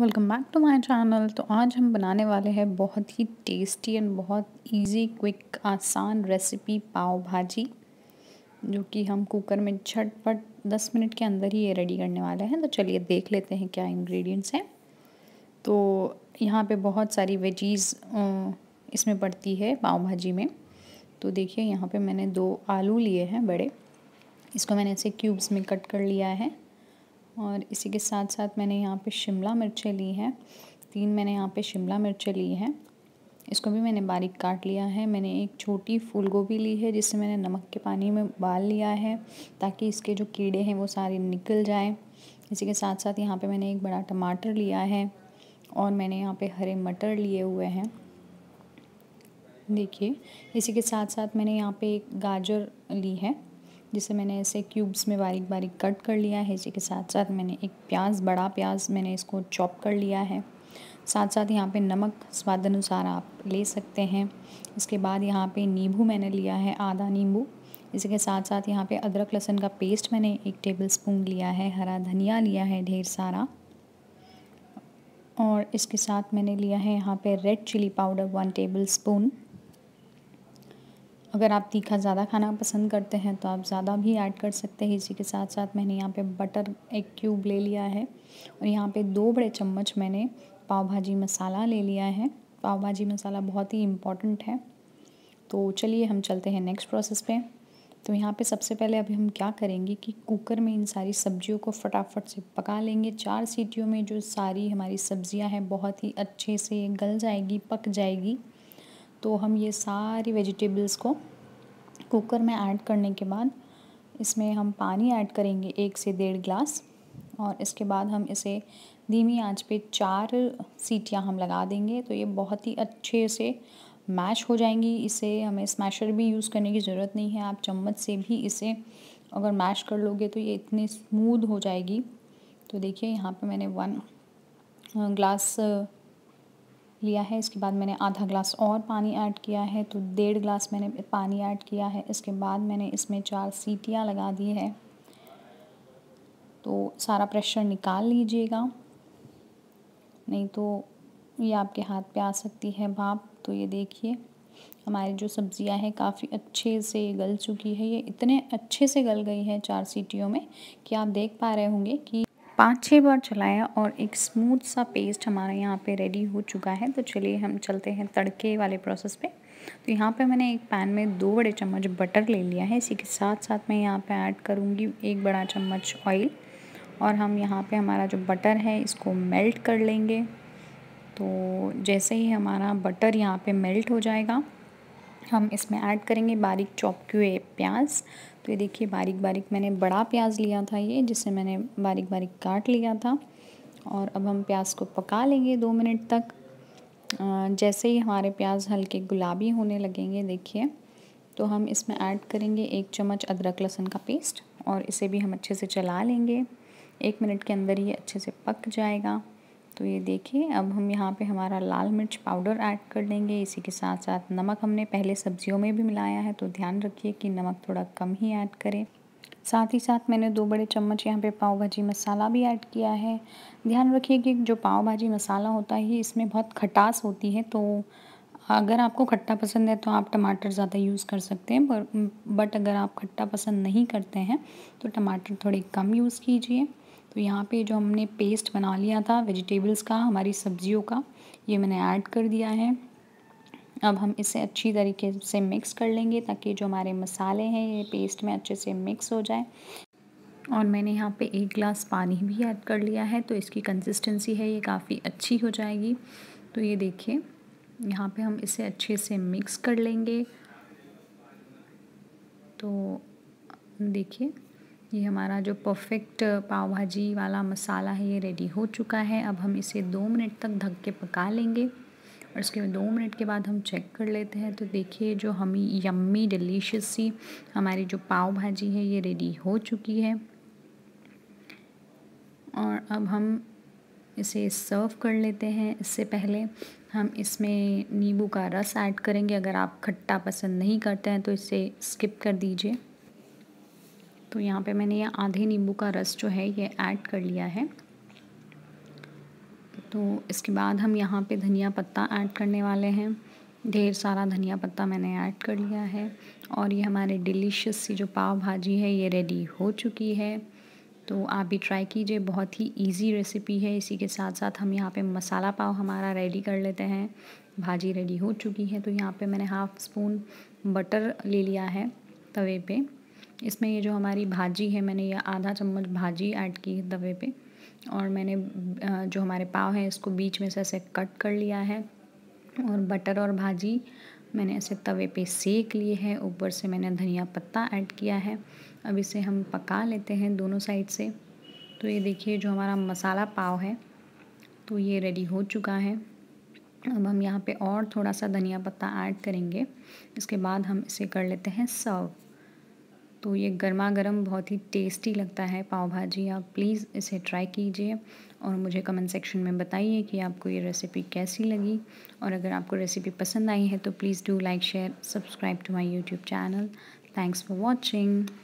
welcome back to my channel तो आज हम बनाने वाले हैं बहुत ही टेस्टी एंड बहुत इजी क्विक आसान रेसिपी पाव भाजी जो कि हम कुकर में झटपट दस मिनट के अंदर ही ये रेडी करने वाले हैं तो चलिए देख लेते हैं क्या इंग्रेडिएंट्स हैं तो यहाँ पे बहुत सारी वेजीज़ इसमें पड़ती है पाव भाजी में तो देखिए यहाँ पे मैंने दो आलू लिए हैं बड़े इसको मैंने ऐसे क्यूब्स में कट कर लिया है और इसी के साथ साथ मैंने यहाँ पे शिमला मिर्चें ली हैं तीन मैंने यहाँ पे शिमला मिर्चें ली हैं इसको भी मैंने बारीक काट लिया है मैंने एक छोटी फूल गोभी ली है जिसे मैंने नमक के पानी में उबाल लिया है ताकि इसके जो कीड़े हैं वो सारे निकल जाएँ इसी के साथ साथ यहाँ पर मैंने एक बड़ा टमाटर लिया है और मैंने यहाँ पर हरे मटर लिए हुए हैं देखिए इसी के साथ साथ मैंने यहाँ पे एक गाजर ली है जिसे मैंने ऐसे क्यूब्स में बारीक बारीक कट कर लिया है इसी के साथ साथ मैंने एक प्याज बड़ा प्याज मैंने इसको चॉप कर लिया है साथ साथ यहाँ पे नमक स्वाद अनुसार आप ले सकते हैं इसके बाद यहाँ पे नींबू मैंने लिया है आधा नींबू इसी के साथ साथ यहाँ पे अदरक लहसुन का पेस्ट मैंने एक टेबल स्पून लिया है हरा धनिया लिया है ढेर सारा और इसके साथ मैंने लिया है यहाँ पे red chilli powder one tablespoon अगर आप तीखा ज़्यादा खाना पसंद करते हैं तो आप ज़्यादा भी ऐड कर सकते हैं इसी के साथ साथ मैंने यहाँ पे बटर एक क्यूब ले लिया है और यहाँ पे दो बड़े चम्मच मैंने पाव भाजी मसाला ले लिया है पाव भाजी मसाला बहुत ही इम्पॉर्टेंट है तो चलिए हम चलते हैं नेक्स्ट प्रोसेस पे तो यहाँ पे सबसे पहले अभी हम क्या करेंगे कि कुकर में इन सारी सब्जियों को फटाफट से पका लेंगे चार सीटियों में जो सारी हमारी सब्ज़ियाँ हैं बहुत ही अच्छे से गल जाएगी पक जाएगी तो हम ये सारी वेजिटेबल्स को कुकर में ऐड करने के बाद इसमें हम पानी ऐड करेंगे एक से डेढ़ ग्लास और इसके बाद हम इसे धीमी आंच पे चार सीटियां हम लगा देंगे तो ये बहुत ही अच्छे से मैश हो जाएंगी इसे हमें स्मैशर भी यूज़ करने की ज़रूरत नहीं है आप चम्मच से भी इसे अगर मैश कर लोगे तो ये इतनी स्मूद हो जाएगी तो देखिए यहाँ पे मैंने वन ग्लास लिया है इसके बाद मैंने आधा ग्लास और पानी ऐड किया है तो डेढ़ ग्लास मैंने पानी ऐड किया है इसके बाद मैंने इसमें चार सीटियाँ लगा दी है तो सारा प्रेशर निकाल लीजिएगा नहीं तो ये आपके हाथ पे आ सकती है भाप तो ये देखिए हमारी जो सब्जियां हैं काफ़ी अच्छे से गल चुकी है ये इतने अच्छे से गल गई है चार सीटियों में कि आप देख पा रहे होंगे कि पाँच छः बार चलाया और एक स्मूथ सा पेस्ट हमारे यहाँ पे रेडी हो चुका है तो चलिए हम चलते हैं तड़के वाले प्रोसेस पे तो यहाँ पे मैंने एक पैन में दो बड़े चम्मच बटर ले लिया है इसी के साथ साथ मैं यहाँ पे ऐड करूँगी एक बड़ा चम्मच ऑयल और हम यहाँ पे हमारा जो बटर है इसको मेल्ट कर लेंगे तो जैसे ही हमारा बटर यहाँ पर मेल्ट हो जाएगा हम इसमें ऐड करेंगे बारीक चॉप किए प्याज तो ये देखिए बारीक बारीक मैंने बड़ा प्याज लिया था ये जिसे मैंने बारीक बारीक काट लिया था और अब हम प्याज को पका लेंगे दो मिनट तक जैसे ही हमारे प्याज हल्के गुलाबी होने लगेंगे देखिए तो हम इसमें ऐड करेंगे एक चम्मच अदरक लहसुन का पेस्ट और इसे भी हम अच्छे से चला लेंगे एक मिनट के अंदर ये अच्छे से पक जाएगा तो ये देखिए अब हम यहाँ पे हमारा लाल मिर्च पाउडर ऐड कर देंगे इसी के साथ साथ नमक हमने पहले सब्जियों में भी मिलाया है तो ध्यान रखिए कि नमक थोड़ा कम ही ऐड करें साथ ही साथ मैंने दो बड़े चम्मच यहाँ पे पाव भाजी मसाला भी ऐड किया है ध्यान रखिए कि जो पाव भाजी मसाला होता है इसमें बहुत खटास होती है तो अगर आपको खट्टा पसंद है तो आप टमाटर ज़्यादा यूज़ कर सकते हैं पर बट अगर आप खट्टा पसंद नहीं करते हैं तो टमाटर थोड़े कम यूज़ कीजिए तो यहाँ पे जो हमने पेस्ट बना लिया था वेजिटेबल्स का हमारी सब्जियों का ये मैंने ऐड कर दिया है अब हम इसे अच्छी तरीके से मिक्स कर लेंगे ताकि जो हमारे मसाले हैं ये पेस्ट में अच्छे से मिक्स हो जाए और मैंने यहाँ पे एक गिलास पानी भी ऐड कर लिया है तो इसकी कंसिस्टेंसी है ये काफ़ी अच्छी हो जाएगी तो ये देखिए यहाँ पे हम इसे अच्छे से मिक्स कर लेंगे तो देखिए ये हमारा जो परफेक्ट पाव भाजी वाला मसाला है ये रेडी हो चुका है अब हम इसे दो मिनट तक ढक के पका लेंगे और इसके दो मिनट के बाद हम चेक कर लेते हैं तो देखिए जो हमी यम्मी डिलीशियस सी हमारी जो पाव भाजी है ये रेडी हो चुकी है और अब हम इसे सर्व कर लेते हैं इससे पहले हम इसमें नींबू का रस ऐड करेंगे अगर आप खट्टा पसंद नहीं करते हैं तो इसे स्किप कर दीजिए तो यहाँ पे मैंने ये आधे नींबू का रस जो है ये ऐड कर लिया है तो इसके बाद हम यहाँ पे धनिया पत्ता ऐड करने वाले हैं ढेर सारा धनिया पत्ता मैंने ऐड कर लिया है और ये हमारे डिलीशियस सी जो पाव भाजी है ये रेडी हो चुकी है तो आप भी ट्राई कीजिए बहुत ही इजी रेसिपी है इसी के साथ साथ हम यहाँ पे मसाला पाव हमारा रेडी कर लेते हैं भाजी रेडी हो चुकी है तो यहाँ पे मैंने हाफ़ स्पून बटर ले लिया है तवे पे इसमें ये जो हमारी भाजी है मैंने ये आधा चम्मच भाजी ऐड की है तवे पे और मैंने जो हमारे पाव है इसको बीच में से ऐसे कट कर लिया है और बटर और भाजी मैंने ऐसे तवे पे सेक लिए है ऊपर से मैंने धनिया पत्ता ऐड किया है अब इसे हम पका लेते हैं दोनों साइड से तो ये देखिए जो हमारा मसाला पाव है तो ये रेडी हो चुका है अब हम यहाँ पे और थोड़ा सा धनिया पत्ता ऐड करेंगे इसके बाद हम इसे कर लेते हैं सर्व तो ये गर्मा गर्म बहुत ही टेस्टी लगता है पाव भाजी आप प्लीज़ इसे ट्राई कीजिए और मुझे कमेंट सेक्शन में बताइए कि आपको ये रेसिपी कैसी लगी और अगर आपको रेसिपी पसंद आई है तो please do like share subscribe to my YouTube channel thanks for watching